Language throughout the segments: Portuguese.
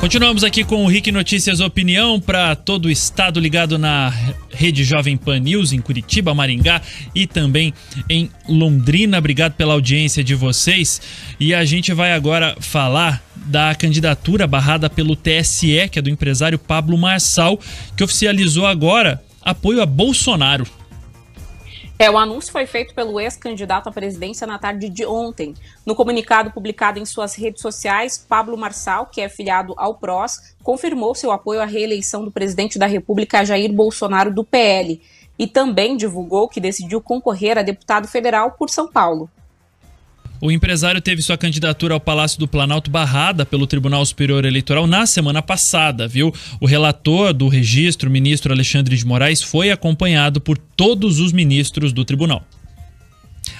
Continuamos aqui com o RIC Notícias Opinião para todo o estado ligado na rede Jovem Pan News em Curitiba, Maringá e também em Londrina. Obrigado pela audiência de vocês. E a gente vai agora falar da candidatura barrada pelo TSE, que é do empresário Pablo Marçal, que oficializou agora apoio a Bolsonaro. É, o anúncio foi feito pelo ex-candidato à presidência na tarde de ontem. No comunicado publicado em suas redes sociais, Pablo Marçal, que é filiado ao PROS, confirmou seu apoio à reeleição do presidente da República Jair Bolsonaro do PL e também divulgou que decidiu concorrer a deputado federal por São Paulo. O empresário teve sua candidatura ao Palácio do Planalto barrada pelo Tribunal Superior Eleitoral na semana passada, viu? O relator do registro, o ministro Alexandre de Moraes, foi acompanhado por todos os ministros do tribunal.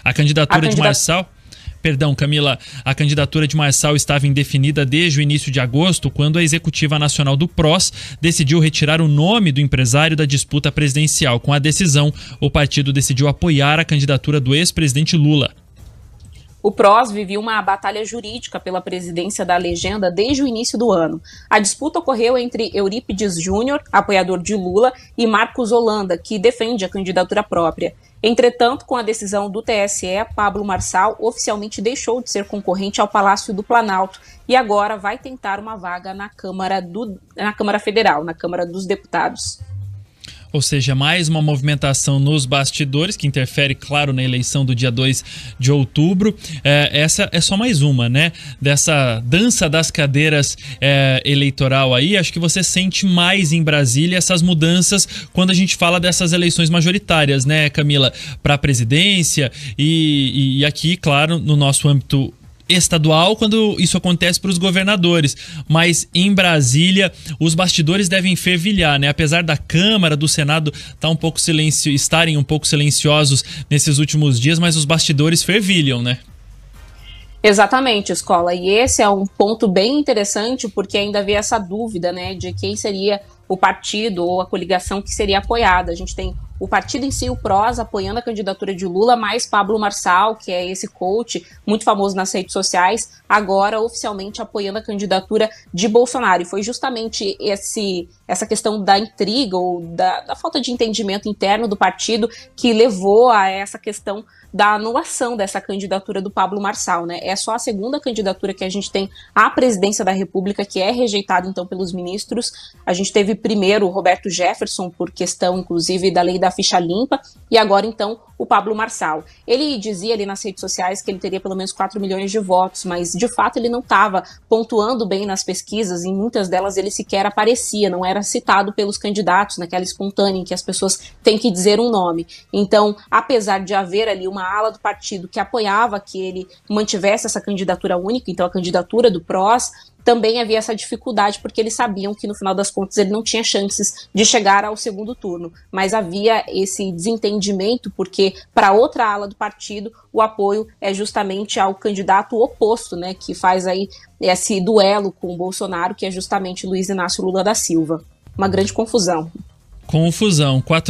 A candidatura a candidata... de Marçal. Perdão, Camila, a candidatura de Marçal estava indefinida desde o início de agosto, quando a Executiva Nacional do PROS decidiu retirar o nome do empresário da disputa presidencial. Com a decisão, o partido decidiu apoiar a candidatura do ex-presidente Lula. O PROS vivia uma batalha jurídica pela presidência da legenda desde o início do ano. A disputa ocorreu entre Eurípides Júnior, apoiador de Lula, e Marcos Holanda, que defende a candidatura própria. Entretanto, com a decisão do TSE, Pablo Marçal oficialmente deixou de ser concorrente ao Palácio do Planalto e agora vai tentar uma vaga na Câmara, do, na Câmara Federal, na Câmara dos Deputados ou seja, mais uma movimentação nos bastidores, que interfere, claro, na eleição do dia 2 de outubro. É, essa é só mais uma, né? Dessa dança das cadeiras é, eleitoral aí, acho que você sente mais em Brasília essas mudanças quando a gente fala dessas eleições majoritárias, né, Camila? Para a presidência e, e aqui, claro, no nosso âmbito estadual quando isso acontece para os governadores, mas em Brasília os bastidores devem fervilhar, né? Apesar da Câmara, do Senado tá um pouco silencio, estarem um pouco silenciosos nesses últimos dias, mas os bastidores fervilham, né? Exatamente, escola. E esse é um ponto bem interessante porque ainda havia essa dúvida, né, de quem seria o partido ou a coligação que seria apoiada. A gente tem o partido em si, o PROS, apoiando a candidatura de Lula, mais Pablo Marçal, que é esse coach muito famoso nas redes sociais, agora oficialmente apoiando a candidatura de Bolsonaro. E foi justamente esse essa questão da intriga ou da, da falta de entendimento interno do partido que levou a essa questão da anulação dessa candidatura do Pablo Marçal, né? É só a segunda candidatura que a gente tem à presidência da República que é rejeitada então pelos ministros. A gente teve primeiro o Roberto Jefferson por questão inclusive da lei da ficha limpa e agora então o Pablo Marçal. Ele dizia ali nas redes sociais que ele teria pelo menos 4 milhões de votos, mas de fato ele não estava pontuando bem nas pesquisas, em muitas delas ele sequer aparecia, não era era citado pelos candidatos naquela espontânea em que as pessoas têm que dizer um nome. Então, apesar de haver ali uma ala do partido que apoiava que ele mantivesse essa candidatura única, então a candidatura do PROS, também havia essa dificuldade, porque eles sabiam que no final das contas ele não tinha chances de chegar ao segundo turno. Mas havia esse desentendimento, porque para outra ala do partido o apoio é justamente ao candidato oposto, né? Que faz aí esse duelo com o Bolsonaro, que é justamente Luiz Inácio Lula da Silva uma grande confusão. Confusão. Quatro